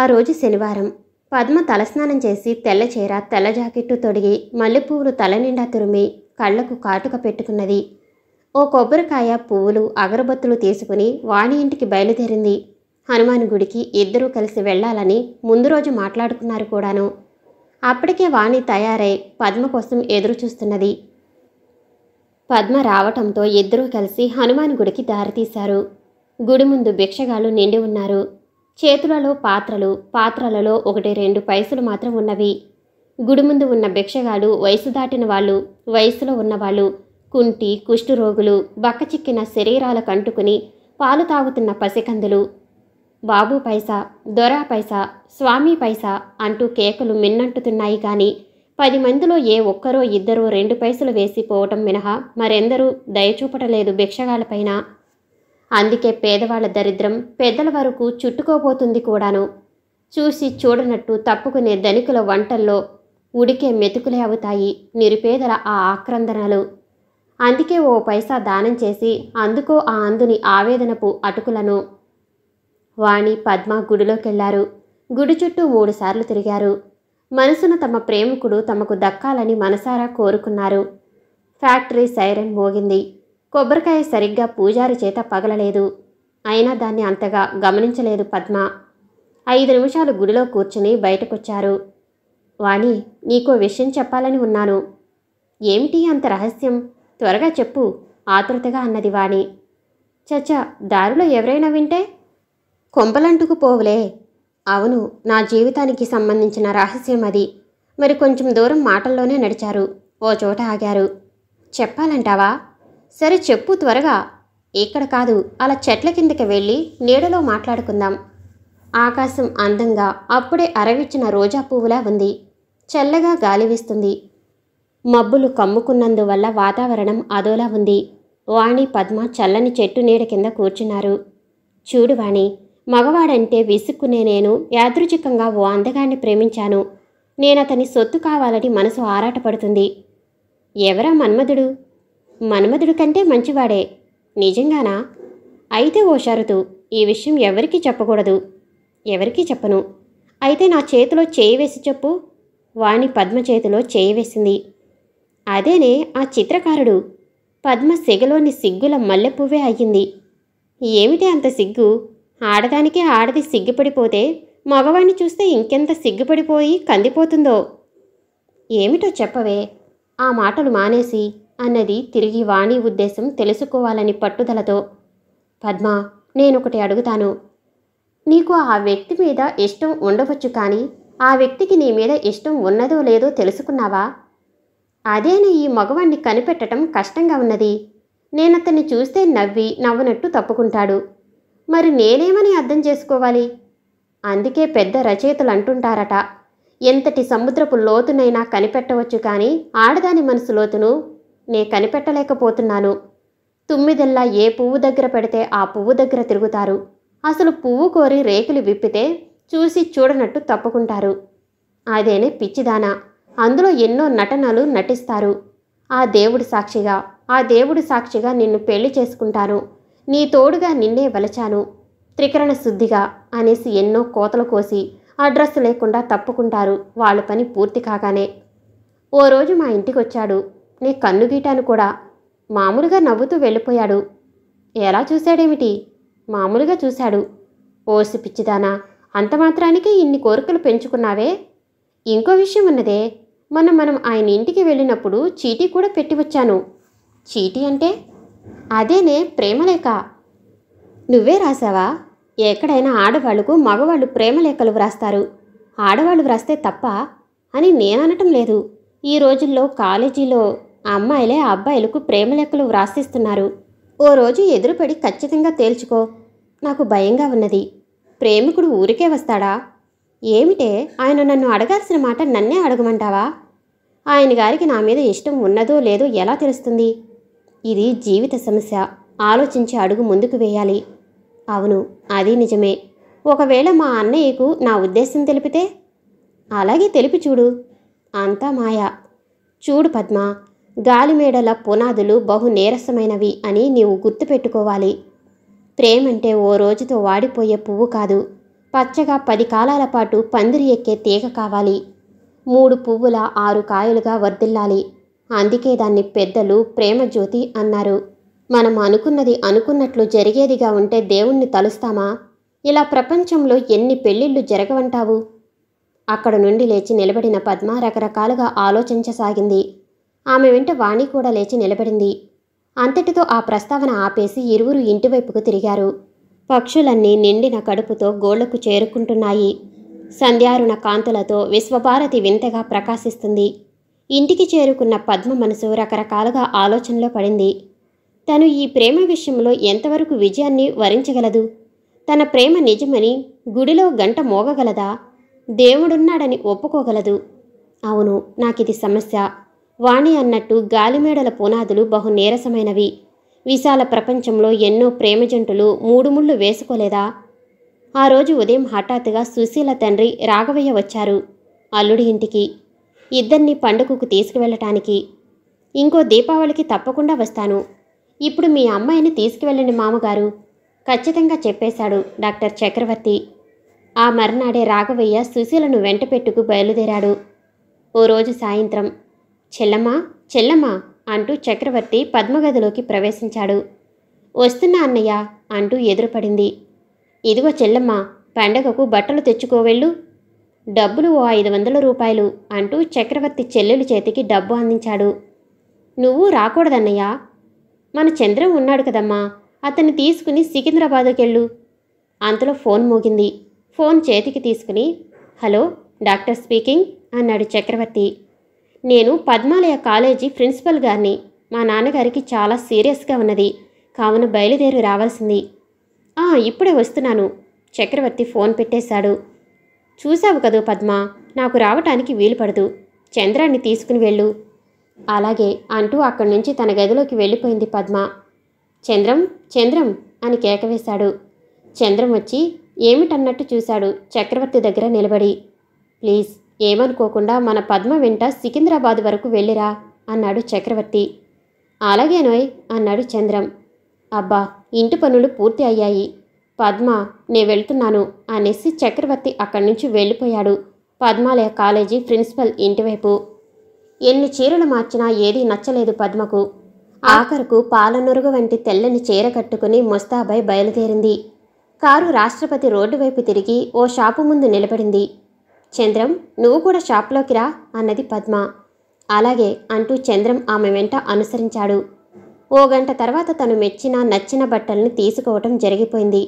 ఆ రోజు శనివారం పద్మ తలస్నానం చేసి తెల్లచీర తెల్ల జాకెట్టు తొడిగి మల్లెపువ్వులు తల నిండా తురిమి కళ్లకు కాటుక పెట్టుకున్నది ఓ కొబ్బరికాయ పువ్వులు అగరబత్తులు తీసుకుని వాణి ఇంటికి బయలుదేరింది హనుమాన్ గుడికి ఇద్దరూ కలిసి వెళ్లాలని ముందు రోజు మాట్లాడుకున్నారు కూడాను అప్పటికే వాణి తయారై పద్మ కోసం ఎదురు చూస్తున్నది పద్మ రావటంతో ఇద్దరూ కలిసి హనుమాన్ గుడికి దారితీశారు గుడి ముందు భిక్షగాలు నిండి ఉన్నారు చేతులలో పాత్రలు పాత్రలలో ఒకటి రెండు పైసలు మాత్రం ఉన్నవి గుడి ముందు ఉన్న భిక్షగాడు వయసు దాటిన వాళ్ళు వయసులో ఉన్నవాళ్ళు కుంటి కుష్ఠురోగులు బక్కచిక్కిన శరీరాలకు అంటుకుని పాలు తాగుతున్న పసికందులు బాబు పైసా దొరా పైసా స్వామి పైసా అంటూ కేకలు మిన్నంటుతున్నాయి కానీ పది మందిలో ఏ ఒక్కరో ఇద్దరో రెండు పైసలు వేసిపోవటం మినహా మరెందరూ దయచూపటలేదు భిక్షగాలపైన అందుకే పేదవాళ్ల దరిద్రం పెద్దల వరకు చుట్టుకోబోతుంది కూడాను చూసి చూడనట్టు తప్పుకునే ధనికుల వంటల్లో ఉడికే మెతుకులే అవుతాయి నిరుపేదల ఆ ఆక్రందనలు అందుకే ఓ పైసా దానం చేసి అందుకో ఆ అందుని ఆవేదనపు అటుకులను వాణి పద్మ గుడిలోకెళ్లారు గుడి చుట్టూ మూడుసార్లు తిరిగారు మనసున తమ ప్రేమికుడు తమకు దక్కాలని మనసారా కోరుకున్నారు ఫ్యాక్టరీ సైరన్ మోగింది కొబ్బరికాయ సరిగ్గా పూజారి చేత పగలలేదు అయినా దాన్ని అంతగా గమనించలేదు పద్మ ఐదు నిమిషాలు గుడిలో కూర్చుని బయటకొచ్చారు వాణి నీకో విషయం చెప్పాలని ఉన్నాను ఏమిటి అంత రహస్యం త్వరగా చెప్పు ఆతృతగా అన్నది వాణి చచ్చ దారిలో ఎవరైనా వింటే కొంపలంటుకు పోవులే అవును నా జీవితానికి సంబంధించిన రహస్యం అది మరి కొంచెం దూరం మాటల్లోనే నడిచారు ఓ చోట ఆగారు చెప్పాలంటావా సరే చెప్పు త్వరగా ఇక్కడ కాదు అలా చెట్ల కిందకి వెళ్ళి నీడలో మాట్లాడుకుందాం ఆకాశం అందంగా అప్పుడే అరవిచ్చిన రోజా పువ్వులా ఉంది చల్లగా గాలి వీస్తుంది మబ్బులు కమ్ముకున్నందువల్ల వాతావరణం అదోలా ఉంది వాణి పద్మ చల్లని చెట్టు నీడ కింద కూర్చున్నారు చూడు వాణి మగవాడంటే విసుక్కునే నేను యాదృచికంగా ఓ అందగాన్ని ప్రేమించాను నేనతని సొత్తు కావాలని మనసు ఆరాటపడుతుంది ఎవరా మన్మధుడు మన్మధుడి కంటే మంచివాడే నిజంగానా అయితే ఓ షరతు ఈ విషయం ఎవరికీ చెప్పకూడదు ఎవరికీ చెప్పను అయితే నా చేతిలో చేయి వేసి చెప్పు వాణి పద్మ చేతిలో చేయి వేసింది అదేనే ఆ చిత్రకారుడు పద్మ సిగలోని సిగ్గుల మల్లె పువ్వే అయ్యింది ఏమిటి అంత సిగ్గు ఆడదానికి ఆడది సిగ్గుపడిపోతే మగవాణ్ణి చూస్తే ఇంకెంత సిగ్గుపడిపోయి కందిపోతుందో ఏమిటో చెప్పవే ఆ మాటలు మానేసి అన్నది తిరిగి వాణి ఉద్దేశం తెలుసుకోవాలని పట్టుదలతో పద్మ నేనొకటి అడుగుతాను నీకు ఆ వ్యక్తి మీద ఇష్టం ఉండవచ్చు కానీ ఆ వ్యక్తికి నీ మీద ఇష్టం ఉన్నదో లేదో తెలుసుకున్నావా అదేనే ఈ మగవాణ్ణి కనిపెట్టడం కష్టంగా ఉన్నది నేనతన్ని చూస్తే నవ్వి నవ్వనట్టు తప్పుకుంటాడు మరి నేనేమని అర్థం చేసుకోవాలి అందుకే పెద్ద రచయితలు అంటుంటారట ఎంతటి సముద్రపు లోతునైనా కనిపెట్టవచ్చు కానీ ఆడదాని మనసు లోతును నే కనిపెట్టలేకపోతున్నాను తుమ్మిదెల్లా ఏ పువ్వు దగ్గర పెడితే ఆ పువ్వు దగ్గర తిరుగుతారు అసలు పువ్వు కోరి రేకులు విప్పితే చూసి చూడనట్టు తప్పుకుంటారు అదేనే పిచ్చిదానా అందులో ఎన్నో నటనలు నటిస్తారు ఆ దేవుడు సాక్షిగా ఆ దేవుడు సాక్షిగా నిన్ను పెళ్లి చేసుకుంటాను నీ తోడుగా నిన్నే వలచాను త్రికరణ శుద్ధిగా అనేసి ఎన్నో కోతలు కోసి అడ్రస్ లేకుండా తప్పుకుంటారు వాళ్ళ పని పూర్తి కాగానే ఓ రోజు మా ఇంటికి వచ్చాడు నీ కన్ను గీటాను కూడా మామూలుగా నవ్వుతూ వెళ్ళిపోయాడు ఎలా చూశాడేమిటి మామూలుగా చూశాడు ఓసి పిచ్చిదానా అంత ఇన్ని కోరికలు పెంచుకున్నావే ఇంకో విషయం ఉన్నదే మనం మనం ఆయన ఇంటికి వెళ్ళినప్పుడు చీటీ కూడా పెట్టి వచ్చాను చీటీ అంటే అదేనే ప్రేమలేఖ నువ్వే రాసావా ఎక్కడైనా ఆడవాళ్లకు మగవాళ్ళు ప్రేమలేఖలు వ్రాస్తారు ఆడవాళ్ళు వ్రాస్తే తప్ప అని నేననటం లేదు ఈ రోజుల్లో కాలేజీలో ఆ అమ్మాయిలే ఆ అబ్బాయిలకు ప్రేమలెక్కలు వ్రాసిస్తున్నారు ఓ రోజు ఎదురుపడి ఖచ్చితంగా తేల్చుకో నాకు భయంగా ఉన్నది ప్రేమికుడు ఊరికే వస్తాడా ఏమిటే ఆయన నన్ను అడగాల్సిన మాట నన్నే అడగమంటావా ఆయన గారికి నా మీద ఇష్టం ఉన్నదో లేదో ఎలా తెలుస్తుంది ఇది జీవిత సమస్య ఆలోచించి అడుగు ముందుకు వేయాలి అవును అది నిజమే ఒకవేళ మా అన్నయ్యకు నా ఉద్దేశం తెలిపితే అలాగే తెలిపి చూడు అంతా మాయా చూడు పద్మ గాలిమేడల పునాదులు బహు నీరసమైనవి అని నీవు గుర్తుపెట్టుకోవాలి ప్రేమంటే ఓ రోజుతో వాడిపోయే పువ్వు కాదు పచ్చగా పది కాలాల పాటు పందిరి ఎక్కే తీగ కావాలి మూడు పువ్వుల ఆరు కాయలుగా వర్దిల్లాలి అందుకే దాన్ని పెద్దలు ప్రేమజ్యోతి అన్నారు మనం అనుకున్నది అనుకున్నట్లు జరిగేదిగా ఉంటే దేవుణ్ణి తలుస్తామా ఇలా ప్రపంచంలో ఎన్ని పెళ్ళిళ్ళు జరగవంటావు అక్కడ నుండి లేచి నిలబడిన పద్మ రకరకాలుగా ఆలోచించసాగింది ఆమె వెంట వాణి కూడా లేచి నిలబడింది అంతటితో ఆ ప్రస్తావన ఆపేసి ఇరువురు ఇంటివైపుకు తిరిగారు పక్షులన్నీ నిండిన కడుపుతో గోళ్లకు చేరుకుంటున్నాయి సంధ్యారుణ కాంతులతో విశ్వభారతి వింతగా ప్రకాశిస్తుంది ఇంటికి చేరుకున్న పద్మ మనసు రకరకాలుగా ఆలోచనలో పడింది తను ఈ ప్రేమ విషయంలో ఎంతవరకు విజయాన్ని వరించగలదు తన ప్రేమ నిజమని గుడిలో గంట మోగగలదా దేవుడున్నాడని ఒప్పుకోగలదు అవును నాకిది సమస్య వాణి అన్నట్టు గాలిమేడల పునాదులు బహు నీరసమైనవి విశాల ప్రపంచంలో ఎన్నో ప్రేమ జంటులు మూడు ముళ్ళు వేసుకోలేదా ఆ రోజు ఉదయం హఠాత్తుగా సుశీల తండ్రి రాఘవయ్య వచ్చారు అల్లుడి ఇంటికి ఇద్దరిని పండుగకు తీసుకువెళ్ళటానికి ఇంకో దీపావళికి తప్పకుండా వస్తాను ఇప్పుడు మీ అమ్మాయిని తీసుకువెళ్ళండి మామగారు ఖచ్చితంగా చెప్పేశాడు డాక్టర్ చక్రవర్తి ఆ మర్నాడే రాఘవయ్య సుశీలను వెంట పెట్టుకు బయలుదేరాడు ఓ రోజు సాయంత్రం చెల్లమ్మా చెల్లమ్మా అంటూ చక్రవర్తి పద్మగదిలోకి ప్రవేశించాడు వస్తున్నా అన్నయ్య అంటూ ఎదురుపడింది ఇదిగో చెల్లమ్మ పండగకు బట్టలు తెచ్చుకోవెళ్ళు డబ్బులు ఓ ఐదు వందల రూపాయలు అంటూ చక్రవర్తి చెల్లెలు చేతికి డబ్బు అందించాడు నువ్వు రాకూడదన్నయ్య మన చంద్రం ఉన్నాడు కదమ్మా అతన్ని తీసుకుని సికింద్రాబాదుకెళ్ళు అంతలో ఫోన్ మోగింది ఫోన్ చేతికి తీసుకుని హలో డాక్టర్ స్పీకింగ్ అన్నాడు చక్రవర్తి నేను పద్మాలయ కాలేజీ ప్రిన్సిపల్ గారిని మా నాన్నగారికి చాలా సీరియస్గా ఉన్నది కావున బయలుదేరి రావాల్సింది ఇప్పుడే వస్తున్నాను చక్రవర్తి ఫోన్ పెట్టేశాడు చూశావు కదూ పద్మ నాకు రావటానికి వీలు పడదు చంద్రాన్ని తీసుకుని వెళ్ళు అలాగే అంటూ అక్కడి నుంచి తన గదిలోకి వెళ్ళిపోయింది పద్మ చంద్రం చంద్రం అని కేకవేశాడు చంద్రం వచ్చి ఏమిటన్నట్టు చూశాడు చక్రవర్తి దగ్గర నిలబడి ప్లీజ్ ఏమనుకోకుండా మన పద్మ వెంట సికింద్రాబాద్ వరకు వెళ్ళిరా అన్నాడు చక్రవర్తి అలాగేనోయ్ అన్నాడు చంద్రం అబ్బా ఇంటి పనులు పూర్తి అయ్యాయి పద్మ నే వెళ్తున్నాను అనేసి చక్రవర్తి అక్కడి నుంచి వెళ్ళిపోయాడు పద్మాలయ కాలేజీ ప్రిన్సిపల్ ఇంటివైపు ఎన్ని చీరలు మార్చినా ఏదీ నచ్చలేదు పద్మకు ఆఖరుకు పాలనొరుగు వంటి తెల్లని చీర కట్టుకుని ముస్తాబాయ్ బయలుదేరింది కారు రాష్ట్రపతి రోడ్డు వైపు తిరిగి ఓ షాపు ముందు నిలబడింది చంద్రం నువ్వు కూడా షాప్లోకి రా అన్నది పద్మ అలాగే అంటూ చంద్రం ఆమె వెంట అనుసరించాడు ఓ గంట తర్వాత తను మెచ్చిన నచ్చిన బట్టల్ని తీసుకోవటం జరిగిపోయింది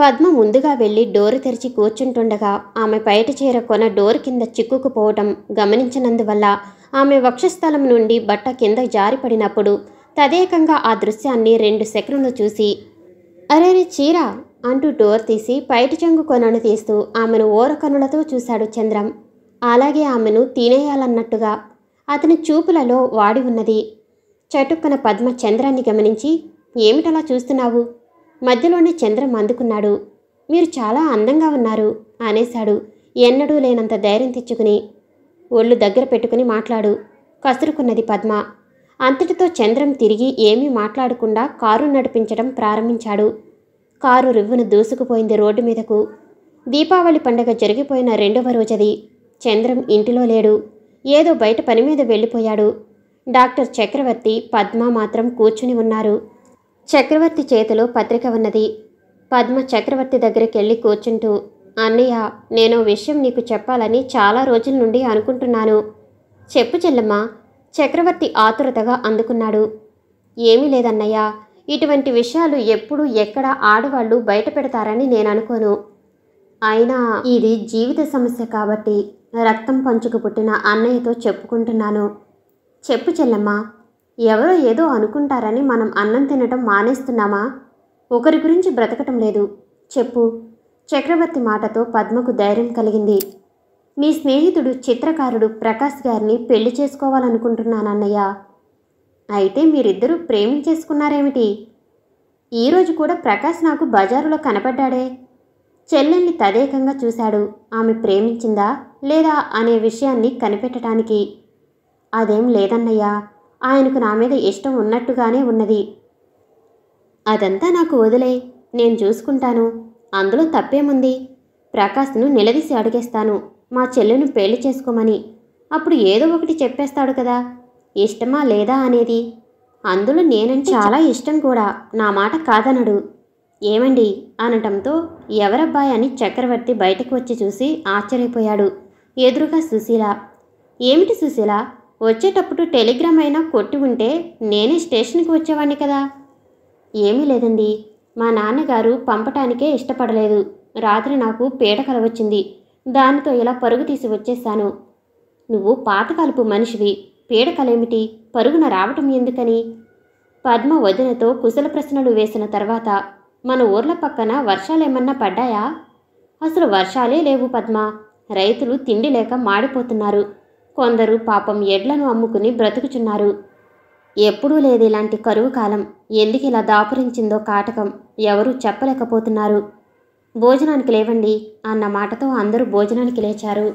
పద్మ ముందుగా వెళ్ళి డోరు తెరిచి కూర్చుంటుండగా ఆమె బయట చీర కొన డోర్ కింద చిక్కుకుపోవటం గమనించినందువల్ల ఆమె వక్షస్థలం నుండి బట్ట కింద జారిపడినప్పుడు తదేకంగా ఆ దృశ్యాన్ని రెండు సెకండ్లు చూసి అరే చీరా అంటూ డోర్ తీసి పైటి చెంగు కొనను తీస్తూ ఆమెను ఓర కనులతో చూశాడు చంద్రం అలాగే ఆమెను తినేయాలన్నట్టుగా అతని చూపులలో వాడి ఉన్నది చటుక్కున పద్మ చంద్రాన్ని గమనించి ఏమిటలా చూస్తున్నావు మధ్యలోనే చంద్రం అందుకున్నాడు మీరు చాలా అందంగా ఉన్నారు అనేశాడు ఎన్నడూ లేనంత ధైర్యం తెచ్చుకుని ఒళ్ళు దగ్గర పెట్టుకుని మాట్లాడు కసురుకున్నది పద్మ అంతటితో చంద్రం తిరిగి ఏమీ మాట్లాడకుండా కారు నడిపించడం ప్రారంభించాడు కారు రువ్వును దూసుకుపోయింది రోడ్డు మీదకు దీపావళి పండగ జరిగిపోయిన రెండవ రోజది చంద్రం ఇంటిలో లేడు ఏదో బయట పని మీద వెళ్ళిపోయాడు డాక్టర్ చక్రవర్తి పద్మ మాత్రం కూర్చుని ఉన్నారు చక్రవర్తి చేతిలో పత్రిక ఉన్నది పద్మ చక్రవర్తి దగ్గరికి వెళ్ళి కూర్చుంటూ అన్నయ్య నేను విషయం నీకు చెప్పాలని చాలా రోజుల నుండి అనుకుంటున్నాను చెప్పు చెల్లమ్మ చక్రవర్తి ఆతురతగా అందుకున్నాడు ఏమీ లేదన్నయ్య ఇటువంటి విషయాలు ఎప్పుడు ఎక్కడ ఆడవాళ్ళు బయట పెడతారని నేను అనుకోను అయినా ఇది జీవిత సమస్య కాబట్టి రక్తం పంచుకు పుట్టిన అన్నయ్యతో చెప్పుకుంటున్నాను చెప్పు చెల్లమ్మ ఎవరో ఏదో అనుకుంటారని మనం అన్నం తినటం మానేస్తున్నామా ఒకరి గురించి బ్రతకటం లేదు చెప్పు చక్రవర్తి మాటతో పద్మకు ధైర్యం కలిగింది మీ స్నేహితుడు చిత్రకారుడు ప్రకాష్ గారిని పెళ్లి చేసుకోవాలనుకుంటున్నానన్నయ్య అయితే మీరిద్దరూ ప్రేమించేసుకున్నారేమిటి ఈరోజు కూడా ప్రకాష్ నాకు బజారులో కనపడ్డాడే చెల్లెల్ని తదేకంగా చూశాడు ఆమె ప్రేమించిందా లేదా అనే విషయాన్ని కనిపెట్టడానికి అదేం లేదన్నయ్యా ఆయనకు నా మీద ఇష్టం ఉన్నట్టుగానే ఉన్నది అదంతా నాకు వదిలే నేను చూసుకుంటాను అందులో తప్పేముంది ప్రకాష్ను నిలదీసి అడిగేస్తాను మా చెల్లెను పెళ్లి చేసుకోమని అప్పుడు ఏదో ఒకటి చెప్పేస్తాడు కదా ఇష్టమా లేదా అనేది అందులో నేనని చాలా ఇష్టం కూడా నా మాట కాదనడు ఏమండి అనటంతో ఎవరబ్బాయి అని చక్రవర్తి బయటకు వచ్చి చూసి ఆశ్చర్యపోయాడు ఎదురుగా సుశీల ఏమిటి సుశీల వచ్చేటప్పుడు టెలిగ్రామ్ అయినా కొట్టి ఉంటే నేనే స్టేషన్కి వచ్చేవాడిని కదా ఏమీ లేదండి మా నాన్నగారు పంపటానికే ఇష్టపడలేదు రాత్రి నాకు పీడ కలవచ్చింది దానితో ఇలా పరుగు తీసి వచ్చేసాను నువ్వు పాతకాలపు మనిషివి పీడకలేమిటి పరుగున రావటం ఎందుకని పద్మ వదినతో కుశల ప్రశ్నలు వేసిన తర్వాత మన ఊర్ల పక్కన వర్షాలేమన్నా పడ్డాయా అసలు వర్షాలే లేవు పద్మ రైతులు తిండి లేక మాడిపోతున్నారు కొందరు పాపం ఎడ్లను అమ్ముకుని బ్రతుకుచున్నారు ఎప్పుడూ లేదు ఇలాంటి కరువు కాలం ఎందుకు ఇలా దాపురించిందో కాటకం ఎవరూ చెప్పలేకపోతున్నారు భోజనానికి లేవండి అన్న మాటతో అందరూ భోజనానికి లేచారు